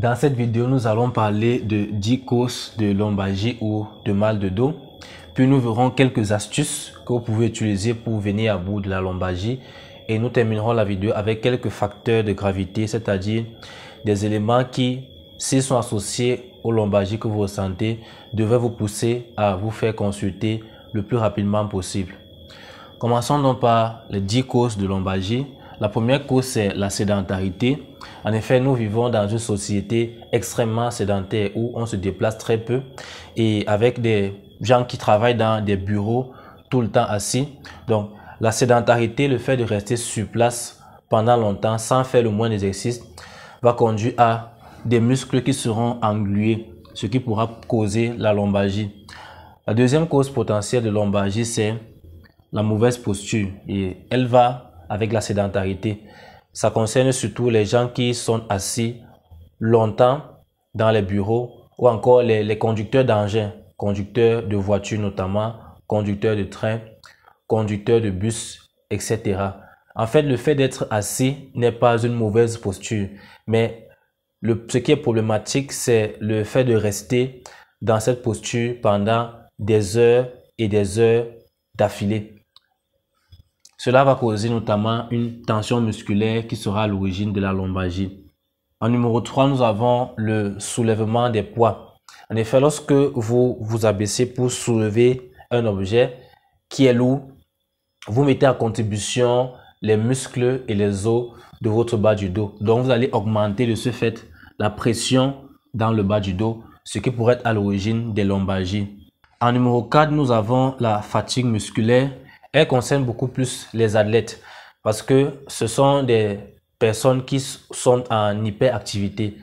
Dans cette vidéo, nous allons parler de 10 causes de lombagie ou de mal de dos. Puis nous verrons quelques astuces que vous pouvez utiliser pour venir à bout de la lombagie. Et nous terminerons la vidéo avec quelques facteurs de gravité, c'est-à-dire des éléments qui, s'ils sont associés aux lombagies que vous ressentez, devraient vous pousser à vous faire consulter le plus rapidement possible. Commençons donc par les 10 causes de lombagie. La première cause, c'est la sédentarité. En effet, nous vivons dans une société extrêmement sédentaire où on se déplace très peu et avec des gens qui travaillent dans des bureaux tout le temps assis. Donc, la sédentarité, le fait de rester sur place pendant longtemps sans faire le moins d'exercice, va conduire à des muscles qui seront englués, ce qui pourra causer la lombalgie. La deuxième cause potentielle de lombalgie, c'est la mauvaise posture et elle va avec la sédentarité. Ça concerne surtout les gens qui sont assis longtemps dans les bureaux ou encore les, conducteurs d'engins, conducteurs de voitures notamment, conducteurs de trains, conducteurs de bus, etc. En fait, le fait d'être assis n'est pas une mauvaise posture, mais le, ce qui est problématique, c'est le fait de rester dans cette posture pendant des heures et des heures d'affilée. Cela va causer notamment une tension musculaire qui sera à l'origine de la lombagie. En numéro 3, nous avons le soulèvement des poids. En effet, lorsque vous vous abaissez pour soulever un objet qui est lourd, vous mettez à contribution les muscles et les os de votre bas du dos. Donc, vous allez augmenter de ce fait la pression dans le bas du dos, ce qui pourrait être à l'origine des lombagies. En numéro 4, nous avons la fatigue musculaire elle concerne beaucoup plus les athlètes parce que ce sont des personnes qui sont en hyperactivité,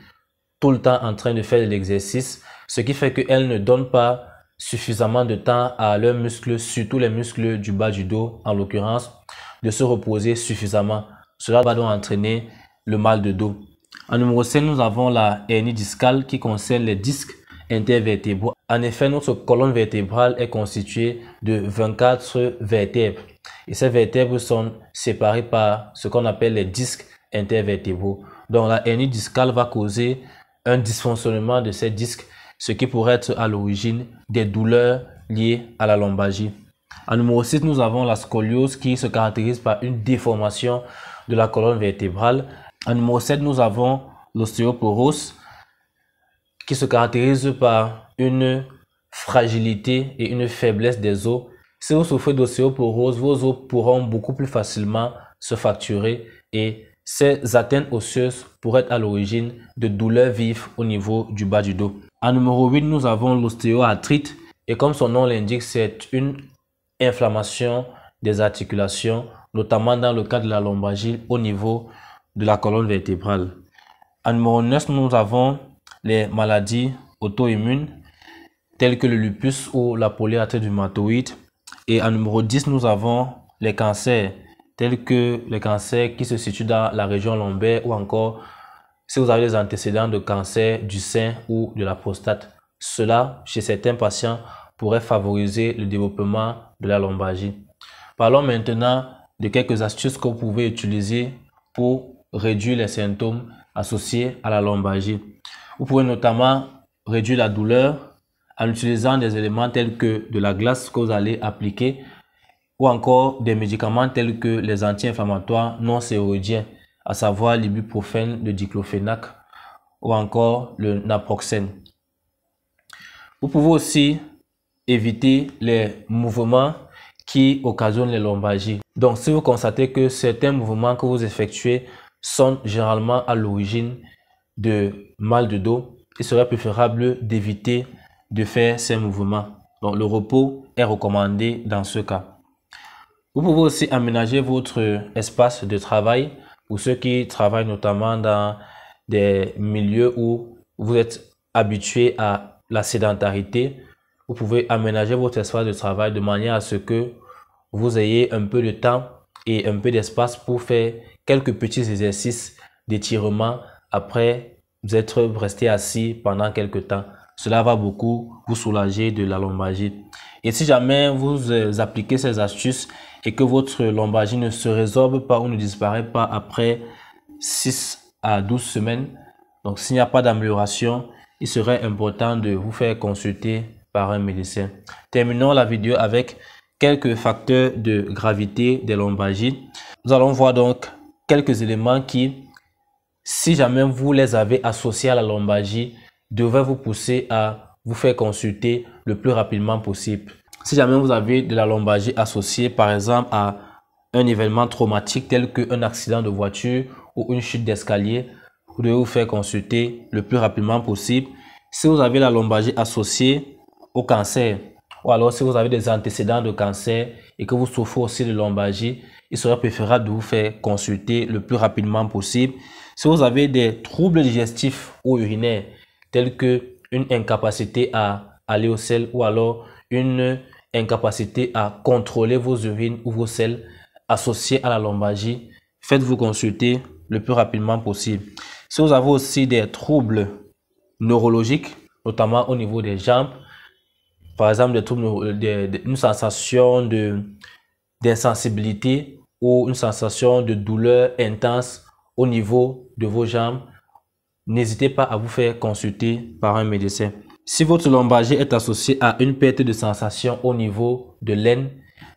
tout le temps en train de faire de l'exercice, ce qui fait qu'elles ne donnent pas suffisamment de temps à leurs muscles, surtout les muscles du bas du dos en l'occurrence, de se reposer suffisamment. Cela va donc entraîner le mal de dos. En numéro 5, nous avons la hernie discale qui concerne les disques intervertébraux en effet, notre colonne vertébrale est constituée de 24 vertèbres et ces vertèbres sont séparées par ce qu'on appelle les disques intervertébraux. Donc la hernie discale va causer un dysfonctionnement de ces disques, ce qui pourrait être à l'origine des douleurs liées à la lombagie. En numéro 6, nous avons la scoliose qui se caractérise par une déformation de la colonne vertébrale. En numéro 7, nous avons l'ostéoporose qui se caractérise par une fragilité et une faiblesse des os. Si vous souffrez d'ostéoporose, vos os pourront beaucoup plus facilement se facturer et ces atteintes osseuses pourraient être à l'origine de douleurs vives au niveau du bas du dos. En numéro 8, nous avons l'ostéoarthrite et comme son nom l'indique, c'est une inflammation des articulations, notamment dans le cas de la lombagie au niveau de la colonne vertébrale. En numéro 9, nous avons les maladies auto-immunes tels que le lupus ou la polyarthrite rhumatoïde. Et en numéro 10, nous avons les cancers, tels que les cancers qui se situent dans la région lombaire ou encore si vous avez des antécédents de cancer du sein ou de la prostate. Cela, chez certains patients, pourrait favoriser le développement de la lombagie. Parlons maintenant de quelques astuces que vous pouvez utiliser pour réduire les symptômes associés à la lombagie Vous pouvez notamment réduire la douleur, en utilisant des éléments tels que de la glace que vous allez appliquer ou encore des médicaments tels que les anti-inflammatoires non stéroïdiens, à savoir l'ibuprofène, le diclofénac ou encore le naproxène. Vous pouvez aussi éviter les mouvements qui occasionnent les lombagies. Donc, si vous constatez que certains mouvements que vous effectuez sont généralement à l'origine de mal de dos, il serait préférable d'éviter de faire ces mouvements. Donc le repos est recommandé dans ce cas. Vous pouvez aussi aménager votre espace de travail pour ceux qui travaillent notamment dans des milieux où vous êtes habitué à la sédentarité. Vous pouvez aménager votre espace de travail de manière à ce que vous ayez un peu de temps et un peu d'espace pour faire quelques petits exercices d'étirement après vous être resté assis pendant quelques temps. Cela va beaucoup vous soulager de la lombagie. Et si jamais vous euh, appliquez ces astuces et que votre lombagie ne se résorbe pas ou ne disparaît pas après 6 à 12 semaines, donc s'il n'y a pas d'amélioration, il serait important de vous faire consulter par un médecin. Terminons la vidéo avec quelques facteurs de gravité des lombagies. Nous allons voir donc quelques éléments qui, si jamais vous les avez associés à la lombagie, devrait vous pousser à vous faire consulter le plus rapidement possible. Si jamais vous avez de la lombalgie associée, par exemple, à un événement traumatique tel qu'un accident de voiture ou une chute d'escalier, vous devez vous faire consulter le plus rapidement possible. Si vous avez la lombalgie associée au cancer, ou alors si vous avez des antécédents de cancer et que vous souffrez aussi de lombalgie, il serait préférable de vous faire consulter le plus rapidement possible. Si vous avez des troubles digestifs ou urinaires, telles que une incapacité à aller au sel ou alors une incapacité à contrôler vos urines ou vos selles associées à la lombalgie, faites-vous consulter le plus rapidement possible. Si vous avez aussi des troubles neurologiques, notamment au niveau des jambes, par exemple des une sensation d'insensibilité ou une sensation de douleur intense au niveau de vos jambes, n'hésitez pas à vous faire consulter par un médecin. Si votre lombagie est associée à une perte de sensation au niveau de l'aine,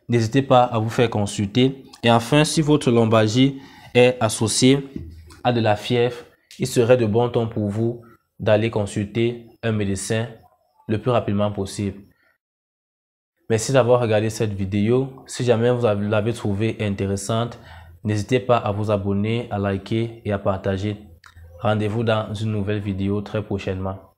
n'hésitez pas à vous faire consulter. Et enfin, si votre lombagie est associée à de la fièvre, il serait de bon temps pour vous d'aller consulter un médecin le plus rapidement possible. Merci d'avoir regardé cette vidéo. Si jamais vous l'avez trouvée intéressante, n'hésitez pas à vous abonner, à liker et à partager. Rendez-vous dans une nouvelle vidéo très prochainement.